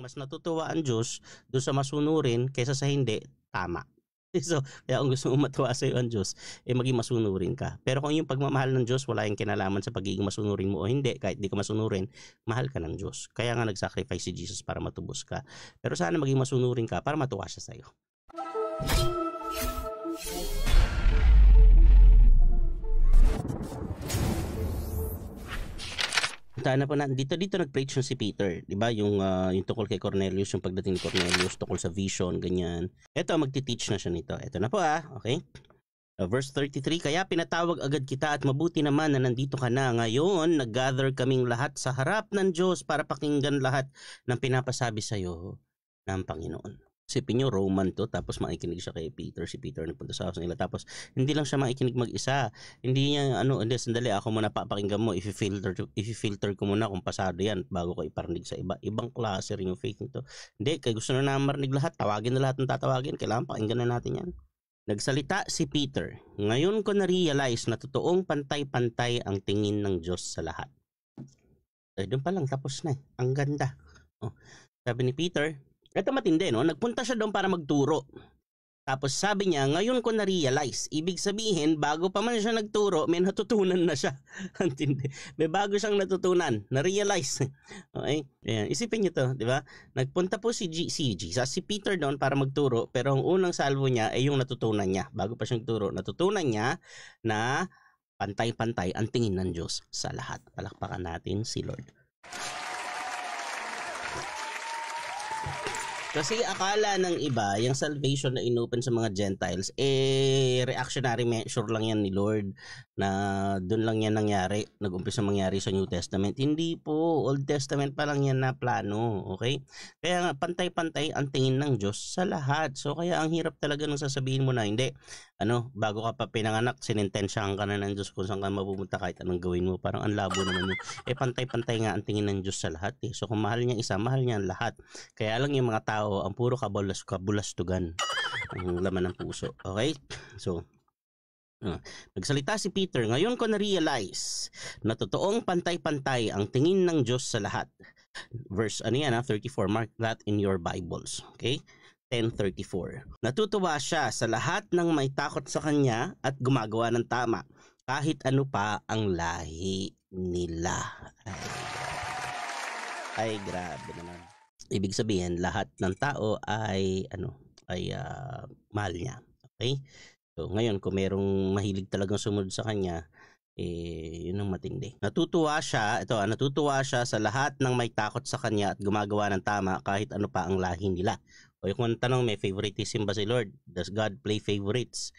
mas natutuwa ang Diyos doon sa masunurin kaysa sa hindi, tama. So, kaya kung gusto mo matuwa sa iyo ang Diyos, eh maging masunurin ka. Pero kung yung pagmamahal ng Diyos, wala yung kinalaman sa pagiging masunurin mo o hindi, kahit di ka masunurin, mahal ka ng Diyos. Kaya nga nag-sacrifice si Jesus para matubos ka. Pero sana maging masunurin ka para matuwa siya sa iyo. Tana pa na dito dito nag-preach si Peter, 'di ba? Yung uh, yung tukol kay Cornelius, yung pagdating ni Cornelius tukol sa vision, ganyan. Ito magte-teach na siya nito. Ito na po ah, okay? Uh, verse 33, kaya pinatawag agad kita at mabuti naman na nandito ka na. Ngayon, nag-gather kaming lahat sa harap ng Diyos para pakinggan lahat ng pinapasabi sa iyo ng Panginoon. Sipin nyo, Roman to. Tapos makikinig siya kay Peter. Si Peter nagpunta sa house nila. Tapos, hindi lang siya makikinig mag-isa. Hindi niya, ano, hindi, sandali, ako muna papakinggan mo. i filter i filter ko muna kung pasado yan bago ko iparinig sa iba. Ibang klase rin yung faith nito. Hindi, kaya gusto na namin lahat. Tawagin na lahat ng tatawagin. Kailangan pakinggan na natin yan. Nagsalita si Peter. Ngayon ko na-realize na totoong pantay-pantay ang tingin ng Diyos sa lahat. Ay, doon pa lang, tapos na eh. Ang ganda. Oh. Sabi ni Peter, ito matindi no, nagpunta siya doon para magturo. Tapos sabi niya, ngayon ko na-realize. Ibig sabihin, bago pa man siya nagturo, may natutunan na siya. Antindi. may bago siyang natutunan. Na-realize. okay? Ayan. Isipin niyo to, di ba? Nagpunta po si, G, si, G, si Peter doon para magturo, pero ang unang salvo niya ay yung natutunan niya. Bago pa siyang turo, natutunan niya na pantay-pantay ang tingin ng Diyos sa lahat. Palakpakan natin si Lord. Kasi akala ng iba, yung salvation na inopen sa mga Gentiles, eh, reactionary measure lang yan ni Lord na doon lang yan nangyari, nag-umpisa mangyari sa New Testament. Hindi po, Old Testament pa lang yan na plano, okay? Kaya pantay-pantay ang tingin ng Diyos sa lahat. So kaya ang hirap talaga nung sasabihin mo na, hindi, ano, bago ka pa pinanganak, sinintensyaan ka na ng Diyos kung saan ka mapupunta kahit anong gawin mo. Parang ang labo naman yun. Eh, pantay-pantay nga ang tingin ng Diyos sa lahat. Eh. So kung mahal niya isa, mahal niya ang lahat. Kaya lang yung mga tao tao ang puro kabulas, kabulastugan ang laman ng puso. Okay? So, ah, nagsalita si Peter, ngayon ko na-realize na totoong pantay-pantay ang tingin ng Diyos sa lahat. Verse, ano yan ha? Ah, 34, mark that in your Bibles. Okay? 10.34. Natutuwa siya sa lahat ng may takot sa kanya at gumagawa ng tama kahit ano pa ang lahi nila. Ay, Ay grabe naman. Ibig sabihin, lahat ng tao ay ano, ay uh, mahal niya. Okay? So ngayon kung merong mahilig talagang sumunod sa kanya, eh yun ang matindi. Natutuwa siya, ito, ah, natutuwa siya sa lahat ng may takot sa kanya at gumagawa ng tama kahit ano pa ang lahi nila. O yung kung tanong may favoritism ba si Lord? Does God play favorites?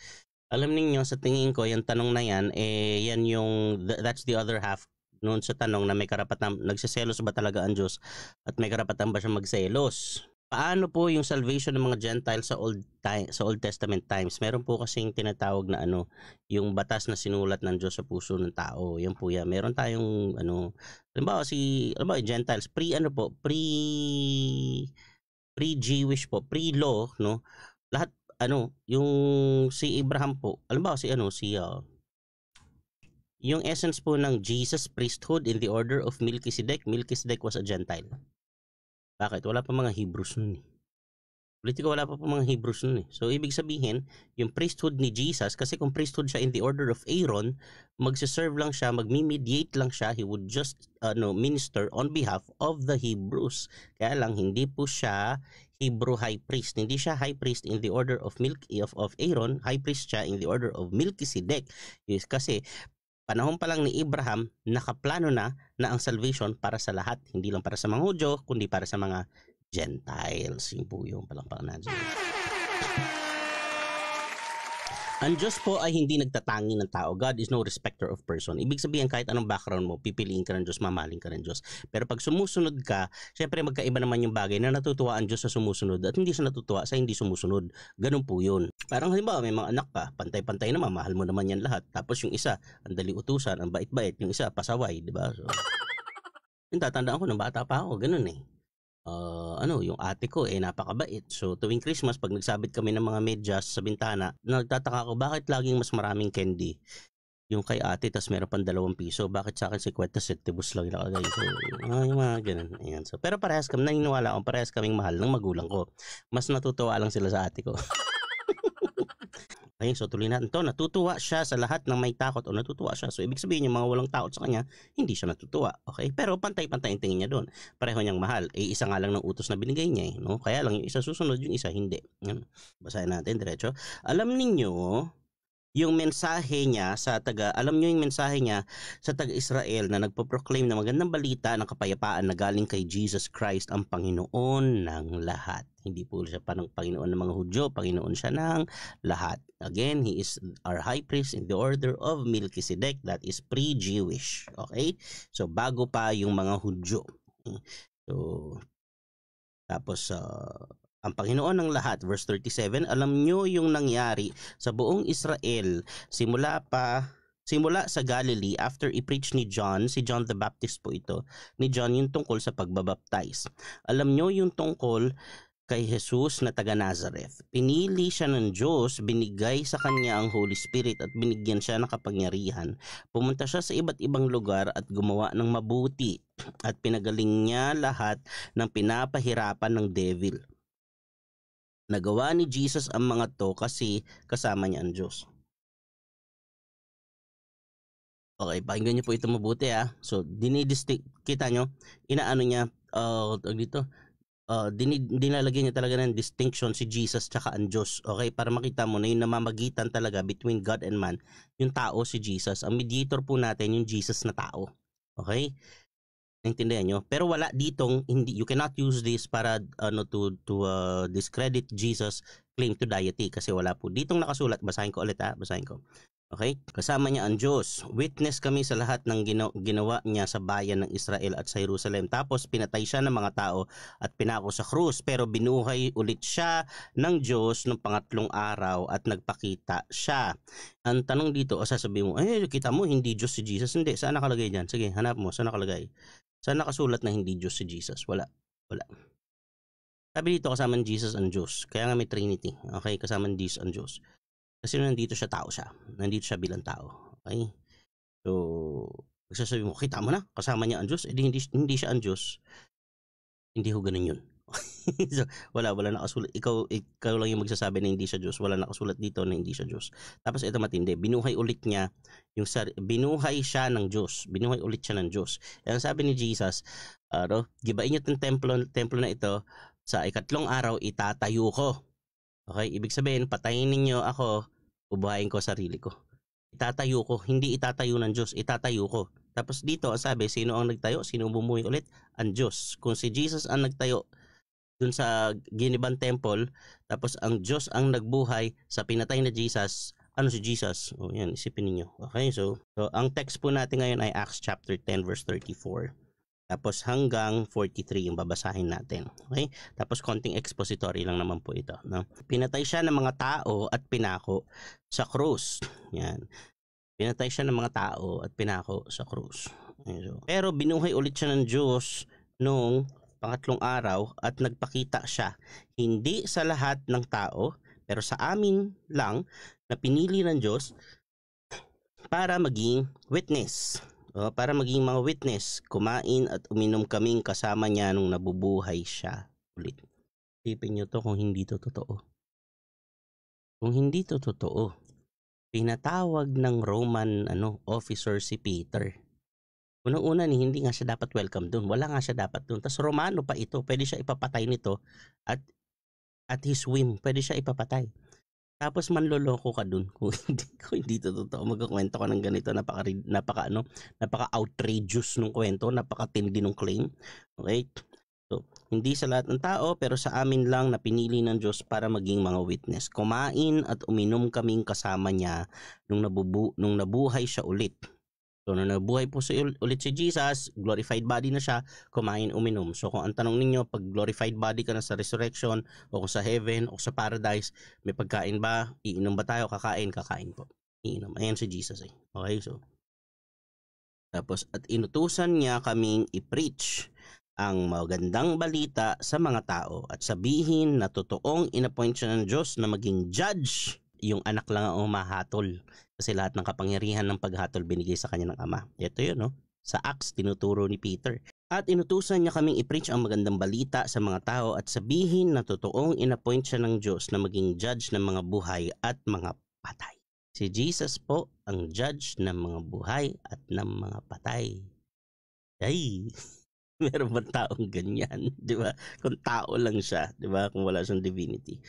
Alam ninyo, sa tingin ko, yung tanong na yan, eh, yan yung, that's the other half noon sa tanong na may karapatan, nagseselos ba talaga ang Diyos at may karapatan ba siyang magselos? Paano po yung salvation ng mga Gentiles sa Old time, sa Old Testament times? Meron po kasing tinatawag na ano, yung batas na sinulat ng Diyos sa puso ng tao. Yan po yan. Meron tayong ano, halimbawa si halimbawa yung Gentiles pre ano po, pre pre-Jewish po, pre-law, no? Lahat ano, yung si Abraham po, alam ba si ano, si uh, yung essence po ng Jesus priesthood in the order of Melchizedek, Melchizedek was a Gentile. Bakit? Wala pa mga Hebrews nun eh. ko, wala pa po mga Hebrews nun eh. So ibig sabihin, yung priesthood ni Jesus, kasi kung priesthood siya in the order of Aaron, magsiserve lang siya, magmi-mediate lang siya, he would just ano, minister on behalf of the Hebrews. Kaya lang hindi po siya Hebrew high priest. Hindi siya high priest in the order of Milk of, of Aaron, high priest siya in the order of Melchizedek. Yes, kasi panahon pa lang ni Abraham, nakaplano na na ang salvation para sa lahat. Hindi lang para sa mga Hudyo, kundi para sa mga Gentiles. Yung po yung palang palang ang Diyos po ay hindi nagtatangi ng tao. God is no respecter of person. Ibig sabihin, kahit anong background mo, pipiliin ka ng Diyos, mamaling ka ng Diyos. Pero pag sumusunod ka, syempre magkaiba naman yung bagay na natutuwa ang Diyos sa sumusunod at hindi siya natutuwa sa hindi sumusunod. Ganun po yun. Parang halimbawa, may mga anak ka, pantay-pantay naman, mahal mo naman yan lahat. Tapos yung isa, ang dali utusan, ang bait-bait. Yung isa, pasaway, di ba? So, yung tatandaan ko, nung bata pa ako, ganun eh uh, ano, yung ate ko eh napakabait. So tuwing Christmas pag nagsabit kami ng mga medyas sa bintana, nagtataka ako bakit laging mas maraming candy. Yung kay ate, tas meron pang dalawang piso. Bakit sa akin si Kweta Setibus lang nakalagay? So, ay, ah, mga ganun. Ayan. So, pero parehas kami, naniniwala akong parehas kaming mahal ng magulang ko. Mas natutuwa lang sila sa ate ko. Okay, so tuloy natin to. Natutuwa siya sa lahat ng may takot o natutuwa siya. So, ibig sabihin yung mga walang takot sa kanya, hindi siya natutuwa. Okay, pero pantay-pantay ang tingin niya doon. Pareho niyang mahal. Eh, isa nga lang ng utos na binigay niya eh. No? Kaya lang yung isa susunod, yung isa hindi. Yan. Basahin natin diretso. Alam ninyo yung mensahe niya sa taga alam niyo yung mensahe niya sa taga Israel na nagpo-proclaim ng magandang balita ng kapayapaan na galing kay Jesus Christ ang Panginoon ng lahat. Hindi po siya pa ng Panginoon ng mga Hudyo, Panginoon siya ng lahat. Again, he is our high priest in the order of Melchizedek that is pre-Jewish. Okay? So bago pa yung mga Hudyo. Hmm. So tapos uh, ang Panginoon ng lahat. Verse 37, alam nyo yung nangyari sa buong Israel simula pa simula sa Galilee after i-preach ni John, si John the Baptist po ito, ni John yung tungkol sa pagbabaptize. Alam nyo yung tungkol kay Jesus na taga Nazareth. Pinili siya ng Diyos, binigay sa kanya ang Holy Spirit at binigyan siya ng kapangyarihan. Pumunta siya sa iba't ibang lugar at gumawa ng mabuti at pinagaling niya lahat ng pinapahirapan ng devil Nagawa ni Jesus ang mga to kasi kasama niya ang Diyos. Okay, pakinggan niyo po ito mabuti ha. Ah. So, dinidistinct, kita nyo, inaano niya, uh, dito, uh, oh, dinid, dinalagyan niya talaga ng distinction si Jesus tsaka ang Diyos. Okay, para makita mo na yung namamagitan talaga between God and man, yung tao si Jesus. Ang mediator po natin, yung Jesus na tao. Okay? Naintindihan nyo? Pero wala ditong, hindi, you cannot use this para ano, to, to uh, discredit Jesus claim to deity kasi wala po ditong nakasulat. Basahin ko ulit ha, basahin ko. Okay? Kasama niya ang Diyos. Witness kami sa lahat ng gina- ginawa niya sa bayan ng Israel at sa Jerusalem. Tapos pinatay siya ng mga tao at pinako sa krus. Pero binuhay ulit siya ng Diyos ng pangatlong araw at nagpakita siya. Ang tanong dito, o sasabihin mo, eh, kita mo, hindi Diyos si Jesus. Hindi, saan nakalagay dyan? Sige, hanap mo, saan nakalagay? Saan nakasulat na hindi Diyos si Jesus? Wala. Wala. Sabi dito kasama ni Jesus ang Diyos. Kaya nga may Trinity. Okay, kasama ni Jesus ang Diyos. Kasi nandito siya, tao siya. Nandito siya bilang tao. Okay? So, magsasabi mo, kita mo na, kasama niya ang Diyos. Eh, hindi, hindi siya ang Diyos. Hindi ho ganun yun. so, wala, wala nakasulat. Ikaw, ikaw lang yung magsasabi na hindi siya Diyos. Wala nakasulat dito na hindi siya Diyos. Tapos ito matindi, binuhay ulit niya, yung sar- binuhay siya ng Diyos. Binuhay ulit siya ng Diyos. Yan eh, sabi ni Jesus, ano, uh, gibain niyo tong templo, templo na ito, sa ikatlong araw itatayo ko. Okay, ibig sabihin, patayin ninyo ako, ubuhayin ko sarili ko. Itatayo ko, hindi itatayo ng Diyos, itatayo ko. Tapos dito, sabi, sino ang nagtayo? Sino bumuhay ulit? Ang Diyos. Kung si Jesus ang nagtayo dun sa Giniban Temple, tapos ang Diyos ang nagbuhay sa pinatay na Jesus, ano si Jesus? oh, yan, isipin niyo. Okay, so, so ang text po natin ngayon ay Acts chapter 10 verse 34. Tapos hanggang 43 yung babasahin natin. Okay? Tapos konting expository lang naman po ito. No? Pinatay siya ng mga tao at pinako sa krus. Yan. Pinatay siya ng mga tao at pinako sa krus. So, pero binuhay ulit siya ng Diyos noong pangatlong araw at nagpakita siya hindi sa lahat ng tao pero sa amin lang na pinili ng Diyos para maging witness. O, para maging mga witness, kumain at uminom kaming kasama niya nung nabubuhay siya ulit. Tipin niyo to kung hindi to totoo. Kung hindi to totoo, pinatawag ng Roman ano officer si Peter Una-una ni hindi nga siya dapat welcome doon. Wala nga siya dapat doon. Tapos Romano pa ito, pwede siya ipapatay nito at at his whim, pwede siya ipapatay. Tapos manloloko ka doon. kung hindi ko hindi to totoo magkukwento ka ng ganito napaka napaka ano napaka outrageous ng kwento napaka tindi ng claim okay so hindi sa lahat ng tao pero sa amin lang na pinili ng Diyos para maging mga witness kumain at uminom kaming kasama niya nung nabubu nung nabuhay siya ulit So, nung nabuhay po si, ulit si Jesus, glorified body na siya, kumain, uminom. So, kung ang tanong ninyo, pag glorified body ka na sa resurrection, o kung sa heaven, o sa paradise, may pagkain ba? Iinom ba tayo? Kakain, kakain po. Iinom. Ayan si Jesus eh. Okay, so. Tapos, at inutusan niya kaming i-preach ang magandang balita sa mga tao at sabihin na totoong inappoint siya ng Diyos na maging judge yung anak lang ang umahatol kasi lahat ng kapangyarihan ng paghatol binigay sa kanya ng ama. Ito yun, no? Sa Acts, tinuturo ni Peter. At inutusan niya kaming i-preach ang magandang balita sa mga tao at sabihin na totoong inappoint siya ng Diyos na maging judge ng mga buhay at mga patay. Si Jesus po ang judge ng mga buhay at ng mga patay. Ay, meron ba taong ganyan? Di ba? Kung tao lang siya, di ba? Kung wala siyang divinity.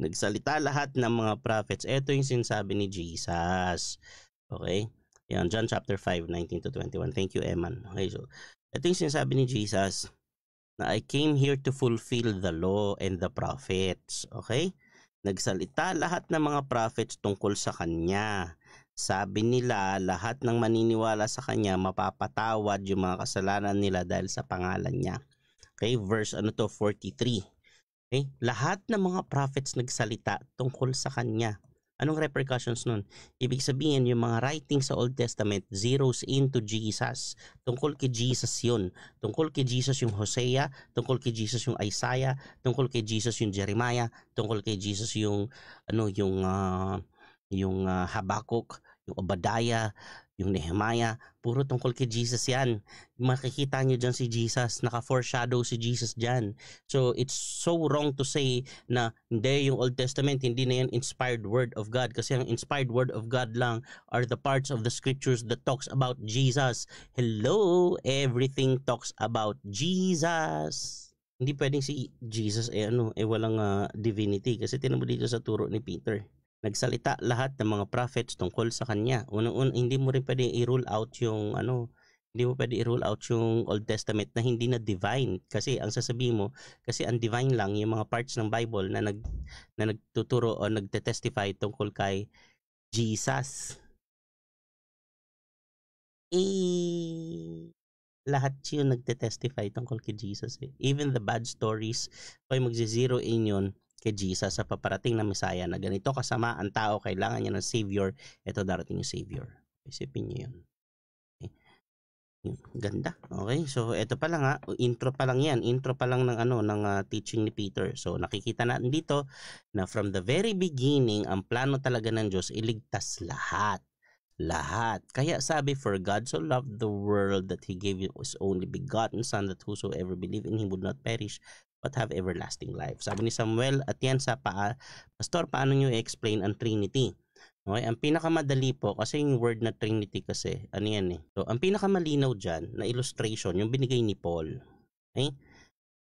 Nagsalita lahat ng mga prophets. Ito yung sinasabi ni Jesus. Okay? Yan, John chapter 5, 19 to 21. Thank you, Eman. Okay, so, ito yung sinasabi ni Jesus na I came here to fulfill the law and the prophets. Okay? Nagsalita lahat ng mga prophets tungkol sa kanya. Sabi nila, lahat ng maniniwala sa kanya mapapatawad yung mga kasalanan nila dahil sa pangalan niya. Okay, verse ano to 43. Okay? Lahat ng mga prophets nagsalita tungkol sa kanya. Anong repercussions nun? Ibig sabihin, yung mga writing sa Old Testament zeroes into Jesus. Tungkol kay Jesus yun. Tungkol kay Jesus yung Hosea, tungkol kay Jesus yung Isaiah, tungkol kay Jesus yung Jeremiah, tungkol kay Jesus yung ano yung uh, yung uh, Habakkuk, yung Obadiah, yung Nehemiah, puro tungkol kay Jesus yan. Makikita nyo dyan si Jesus, naka-foreshadow si Jesus dyan. So it's so wrong to say na hindi yung Old Testament, hindi na yan inspired word of God. Kasi ang inspired word of God lang are the parts of the scriptures that talks about Jesus. Hello, everything talks about Jesus hindi pwedeng si Jesus eh ano eh walang uh, divinity kasi tinan mo dito sa turo ni Peter nagsalita lahat ng mga prophets tungkol sa kanya. Unang-una, hindi mo rin pwede i-rule out yung ano, hindi mo pwede i-rule out yung Old Testament na hindi na divine kasi ang sasabihin mo kasi ang divine lang yung mga parts ng Bible na nag na nagtuturo o nagte-testify tungkol kay Jesus. Eh lahat yun nagte-testify tungkol kay Jesus. Eh. Even the bad stories, okay, magzi-zero in yun kay Jesus sa paparating na Messiah na ganito kasama ang tao, kailangan niya ng Savior, ito darating yung Savior. Isipin niyo yun. Okay. Eh, ganda. Okay, so ito pa lang ha, intro pa lang yan, intro pa lang ng ano, ng uh, teaching ni Peter. So nakikita natin dito na from the very beginning, ang plano talaga ng Diyos, iligtas lahat lahat. Kaya sabi, for God so loved the world that He gave His only begotten Son that whosoever believe in Him would not perish but have everlasting life. Sabi ni Samuel sa pa, Pastor, paano nyo i-explain ang Trinity? Okay, ang pinakamadali po kasi yung word na Trinity kasi, ano yan eh. So, ang pinakamalinaw dyan na illustration, yung binigay ni Paul. Okay?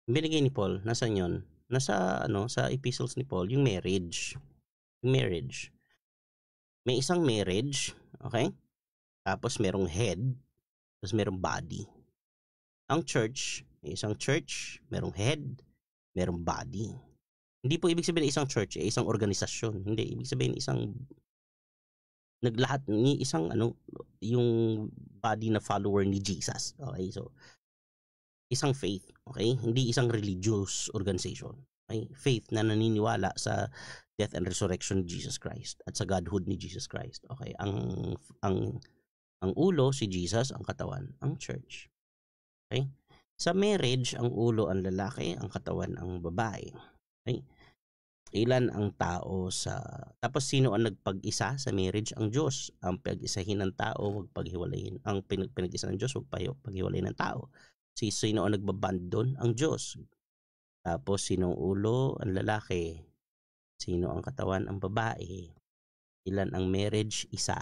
Yung binigay ni Paul, nasaan yon? Nasa, ano, sa epistles ni Paul, yung marriage. Yung marriage. May isang marriage, okay? Tapos merong head, tapos merong body. Ang church, yung isang church, merong head, merong body. Hindi po ibig sabihin isang church, eh, isang organisasyon. Hindi, ibig sabihin isang naglahat ni isang ano yung body na follower ni Jesus. Okay, so isang faith, okay? Hindi isang religious organization. Okay? Faith na naniniwala sa death and resurrection ni Jesus Christ at sa godhood ni Jesus Christ. Okay, ang ang ang ulo si Jesus, ang katawan ang church. Okay? Sa marriage, ang ulo ang lalaki, ang katawan ang babae. Okay? Ilan ang tao sa... Tapos sino ang nagpag-isa sa marriage? Ang Diyos. Ang pag-isahin ng tao, huwag paghiwalayin. Ang pinag isa ng Diyos, huwag payo, paghiwalayin ng tao. Si sino ang nagbaband Ang Diyos. Tapos sino ang ulo? Ang lalaki. Sino ang katawan? Ang babae. Ilan ang marriage? Isa.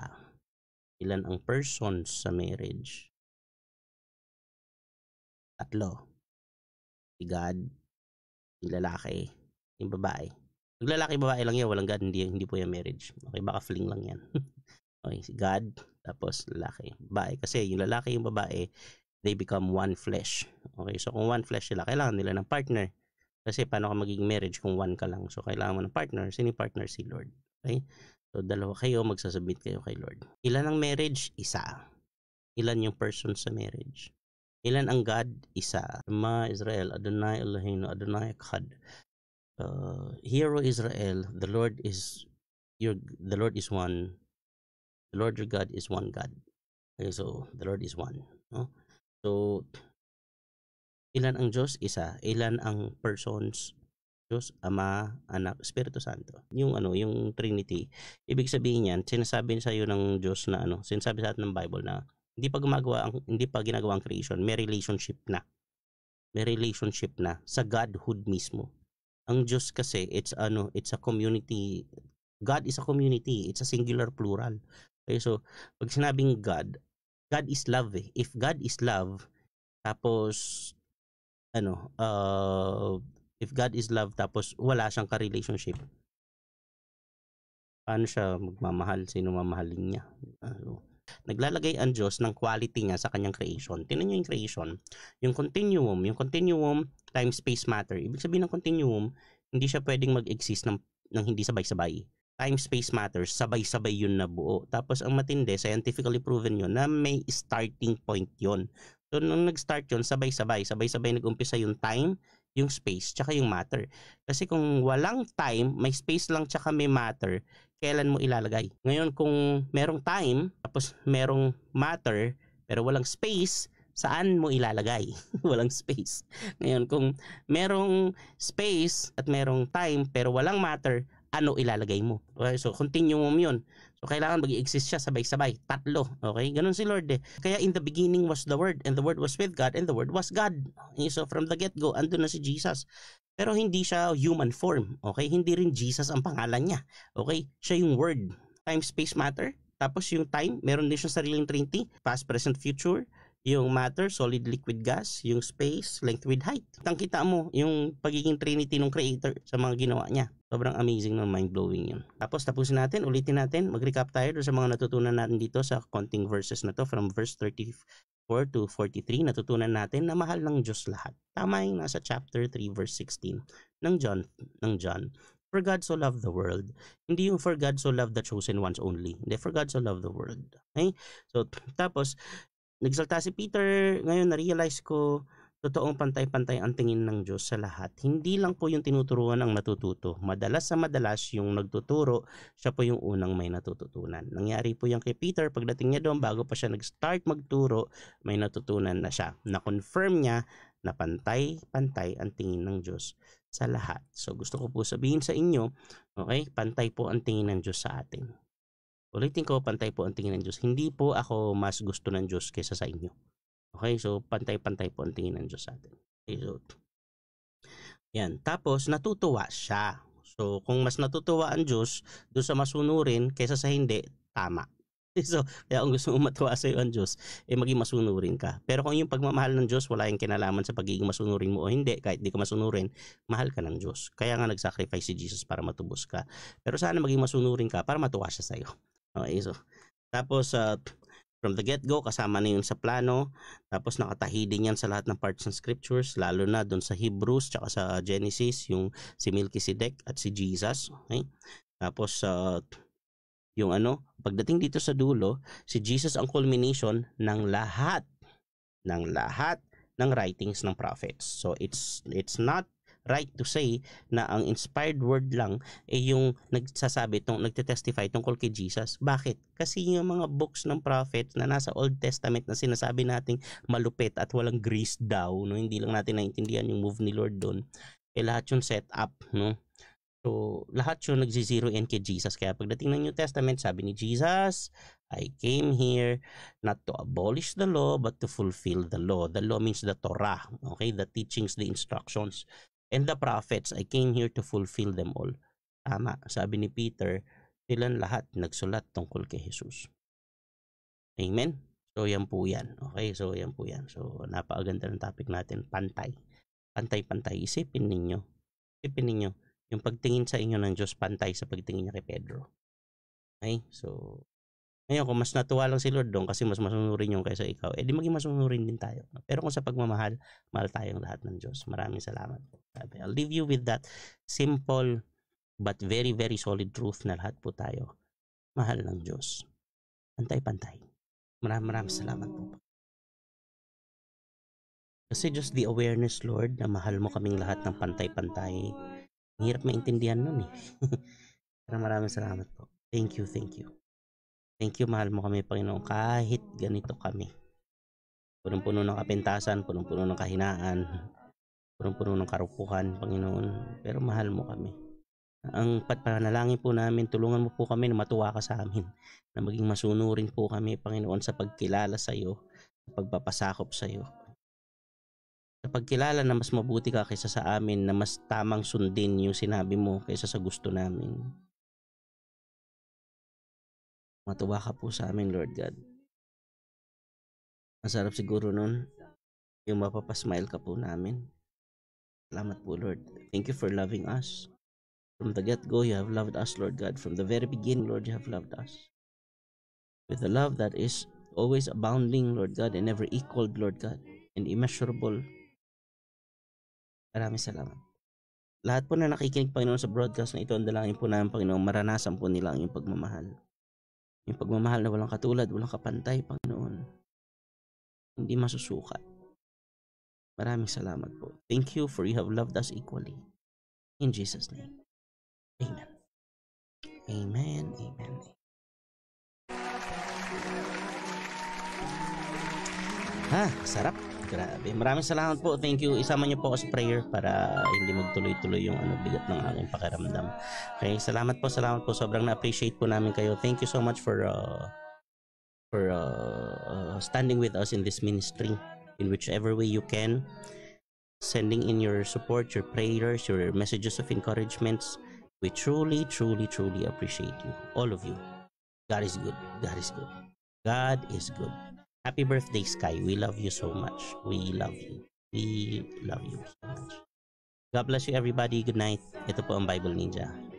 Ilan ang persons sa marriage? tatlo. Si God, yung lalaki, yung babae. Yung lalaki, babae lang yan. Walang God. Hindi, hindi po yung marriage. Okay, baka fling lang yan. okay, si God, tapos lalaki, babae. Kasi yung lalaki, yung babae, they become one flesh. Okay, so kung one flesh sila, kailangan nila ng partner. Kasi paano ka magiging marriage kung one ka lang? So, kailangan mo ng partner. Sino partner? Si Lord. Okay? So, dalawa kayo, magsasubmit kayo kay Lord. Ilan ang marriage? Isa. Ilan yung person sa marriage? Ilan ang God? Isa. Ma Israel, Adonai Eloheinu, Adonai Echad. Uh, Hero Israel, the Lord is your the Lord is one. The Lord your God is one God. Okay, so the Lord is one. No? So ilan ang Diyos? Isa. Ilan ang persons? Diyos, Ama, Anak, Espiritu Santo. Yung ano, yung Trinity. Ibig sabihin niyan, sinasabi sa iyo ng Diyos na ano, sinasabi sa atin ng Bible na hindi pa gumagawa ang hindi pa ginagawa ang creation, may relationship na. May relationship na sa godhood mismo. Ang Diyos kasi it's ano, it's a community. God is a community, it's a singular plural. Okay, so pag sinabing God, God is love. Eh. If God is love, tapos ano, uh, if God is love tapos wala siyang ka-relationship, paano siya magmamahal? Sino mamahalin niya? Uh, Naglalagay ang Diyos ng quality niya sa kanyang creation. Tinan niyo yung creation. Yung continuum, yung continuum time space matter. Ibig sabihin ng continuum, hindi siya pwedeng mag-exist ng, ng hindi sabay-sabay. Time space matter, sabay-sabay yun na buo. Tapos ang matindi, scientifically proven yun na may starting point yun. So nung nag-start yun, sabay-sabay. Sabay-sabay nag-umpisa yung time, yung space tsaka yung matter. Kasi kung walang time, may space lang tsaka may matter, kailan mo ilalagay? Ngayon kung merong time, tapos merong matter, pero walang space, saan mo ilalagay? walang space. Ngayon kung merong space at merong time pero walang matter, ano ilalagay mo. Okay, so continuum yun. So kailangan mag-exist siya sabay-sabay. Tatlo. Okay? Ganun si Lord eh. Kaya in the beginning was the Word and the Word was with God and the Word was God. So from the get-go, andun na si Jesus. Pero hindi siya human form. Okay? Hindi rin Jesus ang pangalan niya. Okay? Siya yung Word. Time, space, matter. Tapos yung time, meron din siya sariling trinity. Past, present, future yung matter, solid, liquid, gas, yung space, length, width, height. Tangkita mo yung pagiging trinity ng creator sa mga ginawa niya. Sobrang amazing no, mind-blowing yun. Tapos tapusin natin, ulitin natin, mag-recap tayo doon sa mga natutunan natin dito sa counting verses na to from verse 34 to 43. Natutunan natin na mahal ng Diyos lahat. Tama yung nasa chapter 3 verse 16 ng John, ng John. For God so loved the world. Hindi yung for God so loved the chosen ones only. Hindi, for God so loved the world. Okay? So, tapos, nagsalta si Peter. Ngayon, na-realize ko, totoong pantay-pantay ang tingin ng Diyos sa lahat. Hindi lang po yung tinuturuan ang natututo. Madalas sa madalas yung nagtuturo, siya po yung unang may natututunan. Nangyari po yan kay Peter pagdating niya doon bago pa siya nag-start magturo, may natutunan na siya. Na-confirm niya na pantay-pantay ang tingin ng Diyos sa lahat. So gusto ko po sabihin sa inyo, okay, pantay po ang tingin ng Diyos sa atin. Ulitin ko, pantay po ang tingin ng Diyos. Hindi po ako mas gusto ng Diyos kaysa sa inyo. Okay, so pantay-pantay po ang tingin ng Diyos sa atin. Okay, so, yan. Tapos, natutuwa siya. So, kung mas natutuwa ang Diyos, doon sa masunurin kaysa sa hindi, tama. So, kaya kung gusto mo matuwa sa iyo ang Diyos, eh maging masunurin ka. Pero kung yung pagmamahal ng Diyos, wala yung kinalaman sa pagiging masunurin mo o hindi, kahit di ka masunurin, mahal ka ng Diyos. Kaya nga nag-sacrifice si Jesus para matubos ka. Pero sana maging masunurin ka para matuwa siya sa iyo. Okay, so. Tapos, uh, From the get-go, kasama na yun sa plano. Tapos nakatahi din yan sa lahat ng parts ng scriptures, lalo na doon sa Hebrews, tsaka sa Genesis, yung si Melchizedek at si Jesus. Okay? Tapos, uh, yung ano, pagdating dito sa dulo, si Jesus ang culmination ng lahat, ng lahat ng writings ng prophets. So, it's, it's not right to say na ang inspired word lang ay eh yung nagsasabi, tong, nagte-testify tungkol kay Jesus. Bakit? Kasi yung mga books ng prophets na nasa Old Testament na sinasabi nating malupit at walang grace daw, no? hindi lang natin naintindihan yung move ni Lord doon, eh lahat yung set up. No? So, lahat yun zero in kay Jesus. Kaya pagdating ng New Testament, sabi ni Jesus, I came here not to abolish the law, but to fulfill the law. The law means the Torah, okay? The teachings, the instructions and the prophets, I came here to fulfill them all. Tama, sabi ni Peter, silang lahat nagsulat tungkol kay Jesus. Amen? So, yan po yan. Okay, so yan po yan. So, napakaganda ng topic natin, pantay. Pantay-pantay. Isipin ninyo. Isipin ninyo. Yung pagtingin sa inyo ng Diyos, pantay sa pagtingin niya kay Pedro. Okay? So, ngayon, kung mas natuwa lang si Lord doon kasi mas masunurin yung kaysa ikaw, eh eh, maging masunurin din tayo. Pero kung sa pagmamahal, mahal tayong lahat ng Diyos. Maraming salamat. I'll leave you with that simple but very, very solid truth na lahat po tayo. Mahal ng Diyos. Antay-pantay. Maraming maraming salamat po. Kasi just the awareness, Lord, na mahal mo kaming lahat ng pantay-pantay. Ang hirap maintindihan nun eh. Pero maraming salamat po. Thank you, thank you. Thank you, mahal mo kami, Panginoon, kahit ganito kami. Punong-puno ng kapintasan, punong-puno ng kahinaan, punong-puno ng karupuhan, Panginoon. Pero mahal mo kami. Ang panalangin po namin, tulungan mo po kami na matuwa ka sa amin, na maging masunurin po kami, Panginoon, sa pagkilala sa iyo, sa pagpapasakop sa iyo. Sa pagkilala na mas mabuti ka kaysa sa amin, na mas tamang sundin yung sinabi mo kaysa sa gusto namin. Matuwa ka po sa amin, Lord God. Ang sarap siguro nun, yung mapapasmile ka po namin. Salamat po, Lord. Thank you for loving us. From the get-go, you have loved us, Lord God. From the very beginning, Lord, you have loved us. With a love that is always abounding, Lord God, and never equaled, Lord God, and immeasurable. Maraming salamat. Lahat po na nakikinig, Panginoon, sa broadcast na ito, ang dalangin po namin, Panginoon, maranasan po nila ang iyong pagmamahal. Yung pagmamahal na walang katulad, walang kapantay, Panginoon. Hindi masusukat. Maraming salamat po. Thank you for you have loved us equally. In Jesus' name. Amen. Amen. Amen. Ha, sarap. Grabe. Maraming salamat po. Thank you. Isama niyo po ako sa prayer para hindi magtuloy-tuloy yung ano, bigat ng aking pakiramdam. Okay, salamat po. Salamat po. Sobrang na-appreciate po namin kayo. Thank you so much for uh, for uh, uh, standing with us in this ministry in whichever way you can. Sending in your support, your prayers, your messages of encouragements. We truly, truly, truly appreciate you. All of you. God is good. God is good. God is good. Happy birthday, Sky. We love you so much. We love you. We love you so much. God bless you everybody. Good night. Ito po ang Bible Ninja.